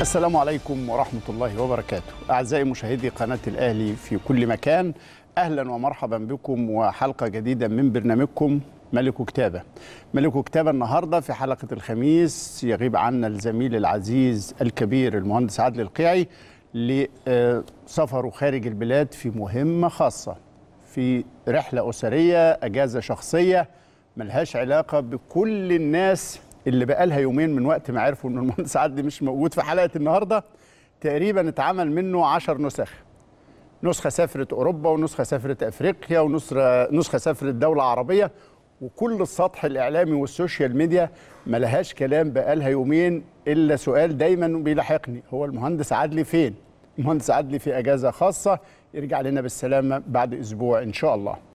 السلام عليكم ورحمة الله وبركاته أعزائي مشاهدي قناة الأهلي في كل مكان أهلا ومرحبا بكم وحلقة جديدة من برنامجكم ملك كتابة ملك كتابة النهاردة في حلقة الخميس يغيب عنا الزميل العزيز الكبير المهندس عادل القيعي لسفره خارج البلاد في مهمة خاصة في رحلة أسرية أجازة شخصية ملهاش علاقة بكل الناس اللي بقالها يومين من وقت ما عرفوا ان المهندس عدلي مش موجود في حلقه النهارده تقريبا اتعمل منه 10 نسخ نسخه سافرت اوروبا ونسخه سافرت افريقيا ونسخه نسخه سافرت دوله عربيه وكل السطح الاعلامي والسوشيال ميديا ما لهاش كلام بقالها يومين الا سؤال دايما بيلاحقني هو المهندس عدلي فين المهندس عدلي في اجازه خاصه يرجع لنا بالسلامه بعد اسبوع ان شاء الله